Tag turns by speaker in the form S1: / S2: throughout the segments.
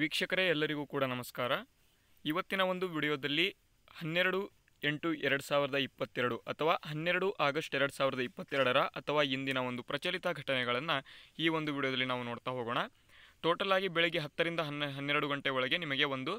S1: ವೀಕ್ಷಕರೇ ಎಲ್ಲರಿಗೂ ಕೂಡ ನಮಸ್ಕಾರ ಇವತ್ತಿನ ಒಂದು ವಿಡಿಯೋದಲ್ಲಿ ಹನ್ನೆರಡು ಎಂಟು ಎರಡು ಸಾವಿರದ ಇಪ್ಪತ್ತೆರಡು ಅಥವಾ ಹನ್ನೆರಡು ಆಗಸ್ಟ್ ಎರಡು ಸಾವಿರದ ಇಪ್ಪತ್ತೆರಡರ ಅಥವಾ ಇಂದಿನ ಒಂದು ಪ್ರಚಲಿತ ಘಟನೆಗಳನ್ನು ಈ ಒಂದು ವಿಡಿಯೋದಲ್ಲಿ ನಾವು ನೋಡ್ತಾ ಹೋಗೋಣ ಟೋಟಲ್ ಆಗಿ ಬೆಳಗ್ಗೆ ಹತ್ತರಿಂದ ಹನ್ನೆ ಹನ್ನೆರಡು ಗಂಟೆ ಒಳಗೆ ನಿಮಗೆ ಒಂದು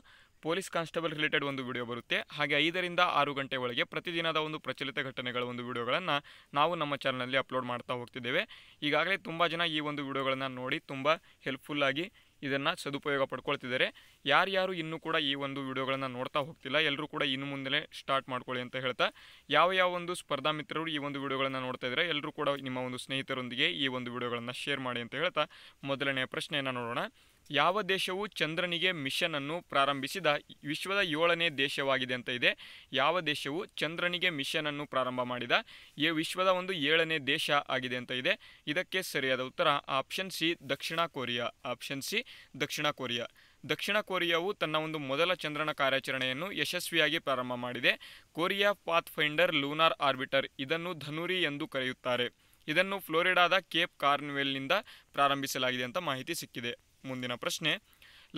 S1: ಪೊಲೀಸ್ ಕಾನ್ಸ್ಟೇಬಲ್ ರಿಲೇಟೆಡ್ ಒಂದು ವಿಡಿಯೋ ಬರುತ್ತೆ ಹಾಗೆ ಐದರಿಂದ ಆರು ಗಂಟೆ ಒಳಗೆ ಪ್ರತಿದಿನದ ಒಂದು ಪ್ರಚಲಿತ ಘಟನೆಗಳ ಒಂದು ವಿಡಿಯೋಗಳನ್ನು ನಾವು ನಮ್ಮ ಚಾನಲಲ್ಲಿ ಅಪ್ಲೋಡ್ ಮಾಡ್ತಾ ಹೋಗ್ತಿದ್ದೇವೆ ಈಗಾಗಲೇ ತುಂಬ ಜನ ಈ ಒಂದು ವಿಡಿಯೋಗಳನ್ನು ನೋಡಿ ತುಂಬ ಹೆಲ್ಪ್ಫುಲ್ಲಾಗಿ ಇದನ್ನು ಸದುಪಯೋಗ ಪಡ್ಕೊಳ್ತಿದ್ದಾರೆ ಯಾರ್ಯಾರು ಇನ್ನೂ ಕೂಡ ಈ ಒಂದು ವಿಡಿಯೋಗಳನ್ನು ನೋಡ್ತಾ ಹೋಗ್ತಿಲ್ಲ ಎಲ್ಲರೂ ಕೂಡ ಇನ್ನು ಮುಂದೆ ಸ್ಟಾರ್ಟ್ ಮಾಡ್ಕೊಳ್ಳಿ ಅಂತ ಹೇಳ್ತಾ ಯಾವ ಯಾವ ಒಂದು ಸ್ಪರ್ಧಾ ಮಿತ್ರರು ಈ ಒಂದು ವಿಡಿಯೋಗಳನ್ನು ನೋಡ್ತಾ ಇದ್ದಾರೆ ಎಲ್ಲರೂ ಕೂಡ ನಿಮ್ಮ ಒಂದು ಸ್ನೇಹಿತರೊಂದಿಗೆ ಈ ಒಂದು ವಿಡಿಯೋಗಳನ್ನು ಶೇರ್ ಮಾಡಿ ಅಂತ ಹೇಳ್ತಾ ಮೊದಲನೆಯ ಪ್ರಶ್ನೆಯನ್ನು ನೋಡೋಣ ಯಾವ ದೇಶವು ಚಂದ್ರನಿಗೆ ಮಿಷನ್ ಅನ್ನು ಪ್ರಾರಂಭಿಸಿದ ವಿಶ್ವದ ಏಳನೇ ದೇಶವಾಗಿದೆ ಅಂತ ಇದೆ ಯಾವ ದೇಶವು ಚಂದ್ರನಿಗೆ ಮಿಷನ್ ಅನ್ನು ಪ್ರಾರಂಭ ಮಾಡಿದ ಈ ವಿಶ್ವದ ಒಂದು ಏಳನೇ ದೇಶ ಆಗಿದೆ ಅಂತ ಇದೆ ಇದಕ್ಕೆ ಸರಿಯಾದ ಉತ್ತರ ಆಪ್ಷನ್ ಸಿ ದಕ್ಷಿಣ ಕೊರಿಯಾ ಆಪ್ಷನ್ ಸಿ ದಕ್ಷಿಣ ಕೊರಿಯಾ ದಕ್ಷಿಣ ಕೊರಿಯಾವು ತನ್ನ ಒಂದು ಮೊದಲ ಚಂದ್ರನ ಕಾರ್ಯಾಚರಣೆಯನ್ನು ಯಶಸ್ವಿಯಾಗಿ ಪ್ರಾರಂಭ ಮಾಡಿದೆ Korea pathfinder lunar orbiter ಇದನ್ನು ಧನುರಿ ಎಂದು ಕರೆಯುತ್ತಾರೆ ಇದನ್ನು ಫ್ಲೋರಿಡಾದ ಕೇಪ್ ಕಾರ್ನ್ವೆಲ್ನಿಂದ ಪ್ರಾರಂಭಿಸಲಾಗಿದೆ ಅಂತ ಮಾಹಿತಿ ಸಿಕ್ಕಿದೆ ಮುಂದಿನ ಪ್ರಶ್ನೆ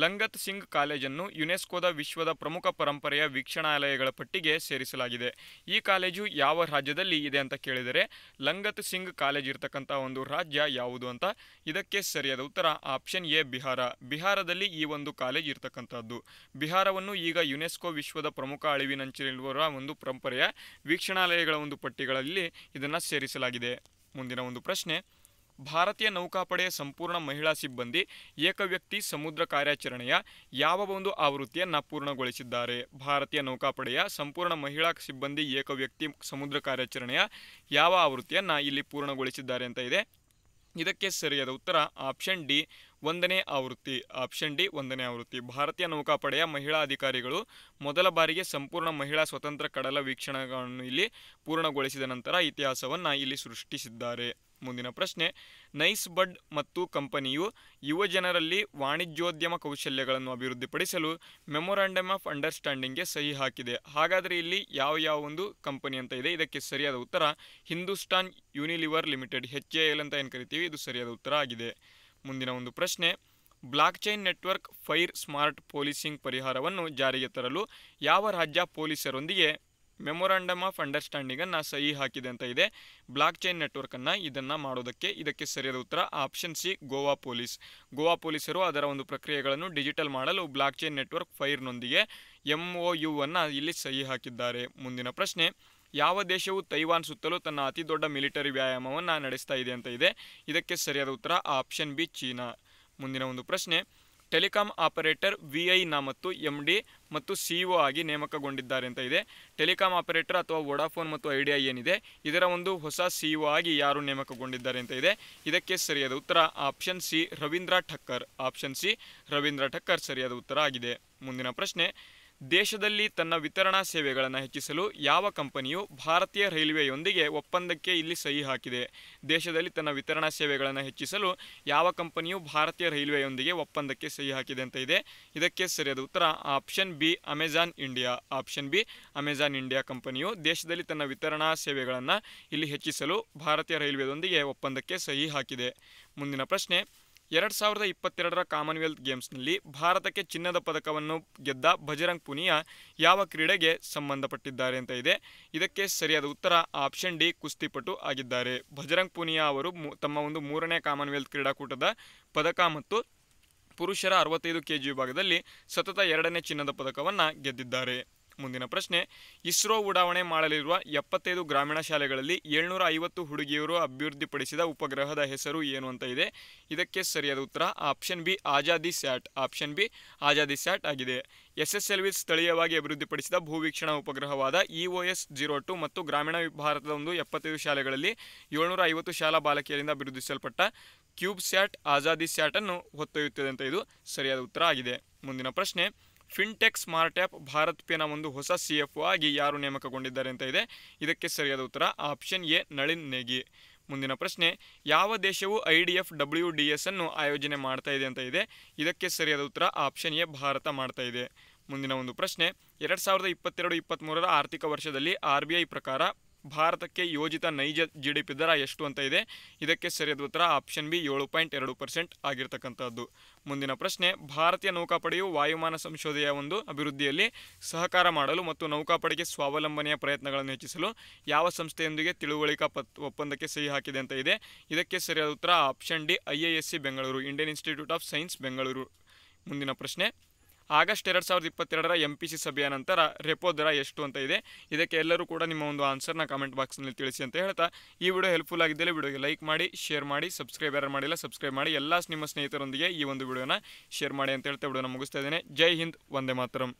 S1: ಲಂಗತ್ ಸಿಂಗ್ ಕಾಲೇಜನ್ನು ಯುನೆಸ್ಕೋದ ವಿಶ್ವದ ಪ್ರಮುಖ ಪರಂಪರೆಯ ವೀಕ್ಷಣಾಲಯಗಳ ಪಟ್ಟಿಗೆ ಸೇರಿಸಲಾಗಿದೆ ಈ ಕಾಲೇಜು ಯಾವ ರಾಜ್ಯದಲ್ಲಿ ಇದೆ ಅಂತ ಕೇಳಿದರೆ ಲಂಗತ್ ಸಿಂಗ್ ಕಾಲೇಜ್ ಇರತಕ್ಕಂಥ ಒಂದು ರಾಜ್ಯ ಯಾವುದು ಅಂತ ಇದಕ್ಕೆ ಸರಿಯಾದ ಉತ್ತರ ಆಪ್ಷನ್ ಎ ಬಿಹಾರ ಬಿಹಾರದಲ್ಲಿ ಈ ಒಂದು ಕಾಲೇಜ್ ಇರತಕ್ಕಂಥದ್ದು ಬಿಹಾರವನ್ನು ಈಗ ಯುನೆಸ್ಕೋ ವಿಶ್ವದ ಪ್ರಮುಖ ಅಳಿವಿನಂಚಿನಲ್ಲಿರುವ ಒಂದು ಪರಂಪರೆಯ ವೀಕ್ಷಣಾಲಯಗಳ ಒಂದು ಪಟ್ಟಿಗಳಲ್ಲಿ ಇದನ್ನು ಸೇರಿಸಲಾಗಿದೆ ಮುಂದಿನ ಒಂದು ಪ್ರಶ್ನೆ ಭಾರತೀಯ ನೌಕಾಪಡೆಯ ಸಂಪೂರ್ಣ ಮಹಿಳಾ ಸಿಬ್ಬಂದಿ ಏಕವ್ಯಕ್ತಿ ಸಮುದ್ರ ಕಾರ್ಯಾಚರಣೆಯ ಯಾವ ಒಂದು ಆವೃತ್ತಿಯನ್ನು ಪೂರ್ಣಗೊಳಿಸಿದ್ದಾರೆ ಭಾರತೀಯ ನೌಕಾಪಡೆಯ ಸಂಪೂರ್ಣ ಮಹಿಳಾ ಸಿಬ್ಬಂದಿ ಏಕವ್ಯಕ್ತಿ ಸಮುದ್ರ ಕಾರ್ಯಾಚರಣೆಯ ಯಾವ ಆವೃತ್ತಿಯನ್ನು ಇಲ್ಲಿ ಪೂರ್ಣಗೊಳಿಸಿದ್ದಾರೆ ಅಂತ ಇದೆ ಇದಕ್ಕೆ ಸರಿಯಾದ ಉತ್ತರ ಆಪ್ಷನ್ ಡಿ ಒಂದನೇ ಆವೃತ್ತಿ ಆಪ್ಷನ್ ಡಿ ಒಂದನೇ ಆವೃತ್ತಿ ಭಾರತೀಯ ನೌಕಾಪಡೆಯ ಮಹಿಳಾ ಅಧಿಕಾರಿಗಳು ಮೊದಲ ಬಾರಿಗೆ ಸಂಪೂರ್ಣ ಮಹಿಳಾ ಸ್ವತಂತ್ರ ಕಡಲ ವೀಕ್ಷಣೆಗಳನ್ನು ಇಲ್ಲಿ ಪೂರ್ಣಗೊಳಿಸಿದ ನಂತರ ಇತಿಹಾಸವನ್ನು ಇಲ್ಲಿ ಸೃಷ್ಟಿಸಿದ್ದಾರೆ ಮುಂದಿನ ಪ್ರಶ್ನೆ ನೈಸ್ ಬಡ್ ಮತ್ತು ಕಂಪನಿಯು ಯುವಜನರಲ್ಲಿ ವಾಣಿಜ್ಯೋದ್ಯಮ ಕೌಶಲ್ಯಗಳನ್ನು ಅಭಿವೃದ್ಧಿಪಡಿಸಲು ಮೆಮೊರಾಂಡಮ್ ಆಫ್ ಅಂಡರ್ಸ್ಟ್ಯಾಂಡಿಂಗ್ಗೆ ಸಹಿ ಹಾಕಿದೆ ಹಾಗಾದರೆ ಇಲ್ಲಿ ಯಾವ ಯಾವ ಒಂದು ಕಂಪನಿ ಅಂತ ಇದೆ ಇದಕ್ಕೆ ಸರಿಯಾದ ಉತ್ತರ Hindustan Unilever limited H A L ಅಂತ ಏನು ಕರಿತೀವಿ ಇದು ಸರಿಯಾದ ಉತ್ತರ ಆಗಿದೆ ಮುಂದಿನ ಒಂದು ಪ್ರಶ್ನೆ blockchain network fire smart policing ಪರಿಹಾರವನ್ನು ಜಾರಿಗೆ ತರಲು ಯಾವ ರಾಜ್ಯ ಪೊಲೀಸರೊಂದಿಗೆ ಮೆಮೊರಾಂಡಮ್ ಆಫ್ ಅಂಡರ್ಸ್ಟ್ಯಾಂಡಿಂಗನ್ನು ಸಹಿ ಹಾಕಿದೆ ಅಂತ ಇದೆ ಬ್ಲಾಕ್ ಚೈನ್ ನೆಟ್ವರ್ಕನ್ನು ಇದನ್ನು ಮಾಡೋದಕ್ಕೆ ಇದಕ್ಕೆ ಸರಿಯಾದ ಉತ್ತರ option C Goa police Goa ಪೊಲೀಸರು ಅದರ ಒಂದು ಪ್ರಕ್ರಿಯೆಗಳನ್ನು ಡಿಜಿಟಲ್ ಮಾಡಲು ಬ್ಲಾಕ್ ಚೈನ್ ನೆಟ್ವರ್ಕ್ ಫೈರ್ನೊಂದಿಗೆ ಎಂ ಒ ಯು ಇಲ್ಲಿ ಸಹಿ ಹಾಕಿದ್ದಾರೆ ಮುಂದಿನ ಪ್ರಶ್ನೆ ಯಾವ ದೇಶವು ತೈವಾನ್ ಸುತ್ತಲೂ ತನ್ನ ಅತಿ ದೊಡ್ಡ ಮಿಲಿಟರಿ ವ್ಯಾಯಾಮವನ್ನು ನಡೆಸ್ತಾ ಇದೆ ಅಂತ ಇದೆ ಇದಕ್ಕೆ ಸರಿಯಾದ ಉತ್ತರ ಆಪ್ಷನ್ ಬಿ ಚೀನಾ ಮುಂದಿನ ಒಂದು ಪ್ರಶ್ನೆ ಟೆಲಿಕಾಂ ಆಪರೇಟರ್ ವಿ ನ ಮತ್ತು ಎಂ ಡಿ ಮತ್ತು ಸಿ ಒ ಆಗಿ ನೇಮಕಗೊಂಡಿದ್ದಾರೆ ಅಂತ ಇದೆ ಟೆಲಿಕಾಂ ಆಪರೇಟರ್ ಅಥವಾ ವೊಡಾಫೋನ್ ಮತ್ತು ಐಡಿಯಾ ಏನಿದೆ ಇದರ ಒಂದು ಹೊಸ ಸಿ ಒ ಆಗಿ ಯಾರು ನೇಮಕಗೊಂಡಿದ್ದಾರೆ ಅಂತ ಇದೆ ಇದಕ್ಕೆ ಸರಿಯಾದ ಉತ್ತರ option C Ravindra Thakkar option C Ravindra Thakkar ಸರಿಯಾದ ಉತ್ತರ ಆಗಿದೆ ಮುಂದಿನ ಪ್ರಶ್ನೆ ದೇಶದಲ್ಲಿ ತನ್ನ ವಿತರಣಾ ಸೇವೆಗಳನ್ನು ಹೆಚ್ಚಿಸಲು ಯಾವ ಕಂಪನಿಯು ಭಾರತೀಯ ರೈಲ್ವೆಯೊಂದಿಗೆ ಒಪ್ಪಂದಕ್ಕೆ ಇಲ್ಲಿ ಸಹಿ ಹಾಕಿದೆ ದೇಶದಲ್ಲಿ ತನ್ನ ವಿತರಣಾ ಸೇವೆಗಳನ್ನು ಹೆಚ್ಚಿಸಲು ಯಾವ ಕಂಪನಿಯು ಭಾರತೀಯ ರೈಲ್ವೆಯೊಂದಿಗೆ ಒಪ್ಪಂದಕ್ಕೆ ಸಹಿ ಹಾಕಿದೆ ಅಂತ ಇದೆ ಇದಕ್ಕೆ ಸರಿಯಾದ ಉತ್ತರ option B Amazon India option B Amazon India ಕಂಪನಿಯು ದೇಶದಲ್ಲಿ ತನ್ನ ವಿತರಣಾ ಸೇವೆಗಳನ್ನು ಇಲ್ಲಿ ಹೆಚ್ಚಿಸಲು ಭಾರತೀಯ ರೈಲ್ವೆಯೊಂದಿಗೆ ಒಪ್ಪಂದಕ್ಕೆ ಸಹಿ ಹಾಕಿದೆ ಮುಂದಿನ ಪ್ರಶ್ನೆ ಎರಡ್ ಸಾವಿರದ ಇಪ್ಪತ್ತೆರಡರ ಕಾಮನ್ವೆಲ್ತ್ ಗೇಮ್ಸ್ನಲ್ಲಿ ಭಾರತಕ್ಕೆ ಚಿನ್ನದ ಪದಕವನ್ನು ಗೆದ್ದ ಭಜರಂಗ್ ಪುನಿಯಾ ಯಾವ ಕ್ರೀಡೆಗೆ ಸಂಬಂಧಪಟ್ಟಿದ್ದಾರೆ ಅಂತ ಇದೆ ಇದಕ್ಕೆ ಸರಿಯಾದ ಉತ್ತರ ಆಪ್ಷನ್ ಡಿ ಕುಸ್ತಿಪಟು ಆಗಿದ್ದಾರೆ ಭಜರಂಗ್ ಪುನಿಯಾ ಅವರು ತಮ್ಮ ಒಂದು ಮೂರನೇ ಕಾಮನ್ವೆಲ್ತ್ ಕ್ರೀಡಾಕೂಟದ ಪದಕ ಮತ್ತು ಪುರುಷರ ಅರವತ್ತೈದು ಕೆ ಜಿ ವಿಭಾಗದಲ್ಲಿ ಸತತ ಎರಡನೇ ಚಿನ್ನದ ಪದಕವನ್ನು ಗೆದ್ದಿದ್ದಾರೆ ಮುಂದಿನ ಪ್ರಶ್ನೆ ಇಸ್ರೋ ಉಡಾವಣೆ ಮಾಡಲಿರುವ ಎಪ್ಪತ್ತೈದು ಗ್ರಾಮೀಣ ಶಾಲೆಗಳಲ್ಲಿ ಏಳ್ನೂರ ಐವತ್ತು ಹುಡುಗಿಯರು ಅಭಿವೃದ್ಧಿಪಡಿಸಿದ ಉಪಗ್ರಹದ ಹೆಸರು ಏನು ಅಂತ ಇದೆ ಇದಕ್ಕೆ ಸರಿಯಾದ ಉತ್ತರ option B Azadi SAT option B Azadi SAT ಆಗಿದೆ ಎಸ್ ಎಸ್ ಎಲ್ ವಿ ಸ್ಥಳೀಯವಾಗಿ ಅಭಿವೃದ್ಧಿಪಡಿಸಿದ ಭೂವೀಕ್ಷಣಾ ಉಪಗ್ರಹವಾದ ಇಒ ಎಸ್ ಜೀರೋ ಟು ಮತ್ತು ಗ್ರಾಮೀಣ ಭಾರತದ ಒಂದು ಎಪ್ಪತ್ತೈದು ಶಾಲೆಗಳಲ್ಲಿ ಏಳ್ನೂರ ಐವತ್ತು ಶಾಲಾ ಬಾಲಕಿಯರಿಂದ ಅಭಿವೃದ್ಧಿಸಲ್ಪಟ್ಟ ಕ್ಯೂಬ್ ಸ್ಯಾಟ್ ಆಜಾದಿ ಸ್ಯಾಟನ್ನು ಹೊತ್ತೊಯ್ಯುತ್ತದೆ ಅಂತ ಇದು ಸರಿಯಾದ ಉತ್ತರ ಆಗಿದೆ ಮುಂದಿನ ಪ್ರಶ್ನೆ ಫಿನ್ಟೆಕ್ ಸ್ಮಾರ್ಟ್ ಆ್ಯಪ್ ಭಾರತ್ ಪೇನ ಒಂದು ಹೊಸ ಸಿ ಎಫ್ ಒ ಆಗಿ ಯಾರು ನೇಮಕಗೊಂಡಿದ್ದಾರೆ ಅಂತ ಇದೆ ಇದಕ್ಕೆ ಸರಿಯಾದ ಉತ್ತರ ಆಪ್ಷನ್ ಎ ನಳಿನ್ ನೇಗಿ ಮುಂದಿನ ಪ್ರಶ್ನೆ ಯಾವ ದೇಶವು I D F W D S ಅನ್ನು ಆಯೋಜನೆ ಮಾಡ್ತಾ ಇದೆ ಅಂತ ಇದೆ ಇದಕ್ಕೆ ಸರಿಯಾದ ಉತ್ತರ ಆಪ್ಷನ್ ಎ ಭಾರತ ಮಾಡ್ತಾ ಇದೆ ಮುಂದಿನ ಒಂದು ಪ್ರಶ್ನೆ ಎರಡು ಸಾವಿರದ ಇಪ್ಪತ್ತೆರಡು ಇಪ್ಪತ್ತ್ಮೂರರ ಆರ್ಥಿಕ ವರ್ಷದಲ್ಲಿ ಆರ್ ಬಿ ಐ ಪ್ರಕಾರ ಭಾರತಕ್ಕೆ ಯೋಜಿತ ನೈಜ ಜಿ ಡಿ ಪಿ ದರ ಎಷ್ಟು ಅಂತ ಇದೆ ಇದಕ್ಕೆ ಸರಿಯಾದ ಉತ್ತರ ಆಪ್ಷನ್ ಬಿ ಏಳು ಪಾಯಿಂಟ್ ಎರಡು ಪರ್ಸೆಂಟ್ ಆಗಿರ್ತಕ್ಕಂಥದ್ದು ಮುಂದಿನ ಪ್ರಶ್ನೆ ಭಾರತೀಯ ನೌಕಾಪಡೆಯು ವಾಯುಮಾನ ಸಂಶೋಧನೆಯ ಒಂದು ಅಭಿವೃದ್ಧಿಯಲ್ಲಿ ಸಹಕಾರ ಮಾಡಲು ಮತ್ತು ನೌಕಾಪಡೆಗೆ ಸ್ವಾವಲಂಬನೆಯ ಪ್ರಯತ್ನಗಳನ್ನು ಹೆಚ್ಚಿಸಲು ಯಾವ ಸಂಸ್ಥೆಯೊಂದಿಗೆ ತಿಳುವಳಿಕಾ ಪತ್ ಒಪ್ಪಂದಕ್ಕೆ ಸಹಿ ಹಾಕಿದೆ ಅಂತ ಇದೆ ಇದಕ್ಕೆ ಸರಿಯಾದ ಉತ್ತರ option D I S C Bengaluru Indian Institute of Science Bengaluru ಮುಂದಿನ ಪ್ರಶ್ನೆ ಆಗಸ್ಟ್ ಎರಡು ಸಾವಿರದ ಇಪ್ಪತ್ತೆರಡರ ಎಂ ಪಿ ಸಿ ಸಭೆಯ ನಂತರ ರೆಪೋ ದರ ಎಷ್ಟು ಅಂತ ಇದೆ ಇದಕ್ಕೆ ಎಲ್ಲರೂ ಕೂಡ ನಿಮ್ಮ ಒಂದು ಆನ್ಸರ್ನ ಕಾಮೆಂಟ್ ಬಾಕ್ಸ್ನಲ್ಲಿ ತಿಳಿಸಿ ಅಂತ ಹೇಳ್ತಾ ಈ ವಿಡಿಯೋ ಹೆಲ್ಪ್ಫುಲ್ ಆಗಿದ್ದಲ್ಲಿ ವಿಡಿಯೋಗೆ ಲೈಕ್ ಮಾಡಿ ಶೇರ್ ಮಾಡಿ ಸಬ್ಸ್ಕ್ರೈಬ್ ಯಾರು ಮಾಡಿಲ್ಲ ಸಬ್ಸ್ಕ್ರೈಬ್ ಮಾಡಿ ಎಲ್ಲ ನಿಮ್ಮ ಸ್ನೇಹಿತರೊಂದಿಗೆ ಈ ಒಂದು ವಿಡಿಯೋನ ಶೇರ್ ಮಾಡಿ ಅಂತ ಹೇಳ್ತಾ ವಿಡಿಯೋನ ಮುಗಿಸ್ತಾ ಇದ್ದೇನೆ ಜೈ ಹಿಂದ್ ವಂದೇ ಮಾತರಂ